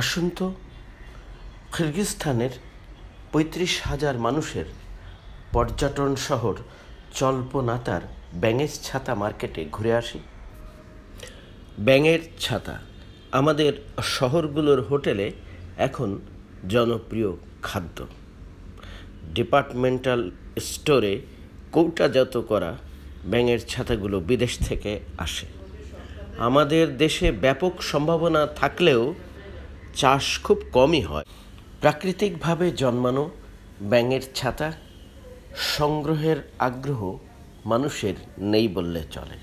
আসন্ত খিরগিস্তানের পঁয়ত্রিশ হাজার মানুষের পর্যটন শহর চল্পনাতার ব্যাঙের ছাতা মার্কেটে ঘুরে আসি ব্যাঙের ছাতা আমাদের শহরগুলোর হোটেলে এখন জনপ্রিয় খাদ্য ডিপার্টমেন্টাল স্টোরে কৌটাজাত করা ব্যাঙের ছাতাগুলো বিদেশ থেকে আসে আমাদের দেশে ব্যাপক সম্ভাবনা থাকলেও চাষ খুব কমই হয় প্রাকৃতিকভাবে জন্মানো ব্যাঙের ছাতা সংগ্রহের আগ্রহ মানুষের নেই বললে চলে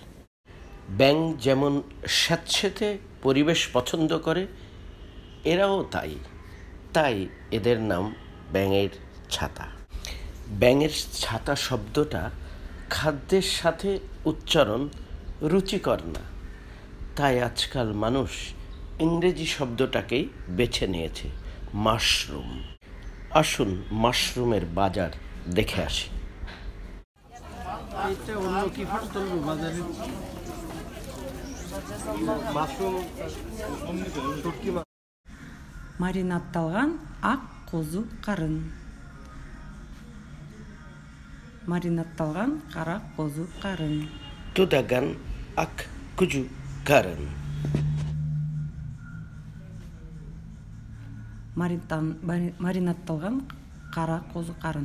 ব্যাঙ যেমন স্যাঁতস্যাঁতে পরিবেশ পছন্দ করে এরাও তাই তাই এদের নাম ব্যাঙের ছাতা ব্যাঙের ছাতা শব্দটা খাদ্যের সাথে উচ্চারণ রুচিকর না তাই আজকাল মানুষ ইংরেজি শব্দটাকেই বেছে নিয়েছে মাশরুম আসুন মাশরুমের বাজার দেখে আসি মারিনাত্তালগান আক কজু কারণ মারিনাত্তালগান কারা কজু কারণ তুদাগান আক কুজু কারণ Маринатталған қара қозы қарын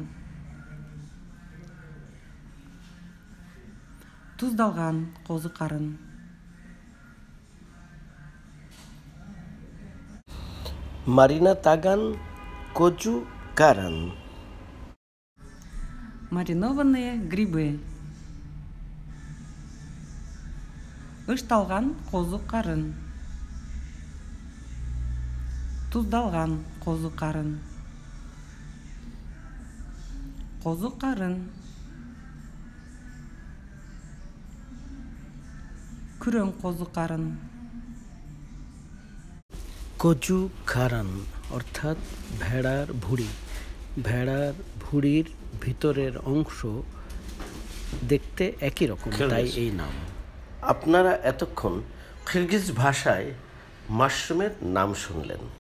тұздалған қозы қарын маринатаган кожу қарын маринованные грибы ышталған қозы қарын тұздалған қозы қарын қозы қарын күрең қозы қарын কচু খারান অর্থাৎ ভেড়ার ভুঁড়ি ভেড়ার ভুঁড়ির ভিতরের অংশ দেখতে একই রকম তাই এই নাম আপনারা এতক্ষণ খিলগিজ ভাষায় মাশরুমের নাম শুনলেন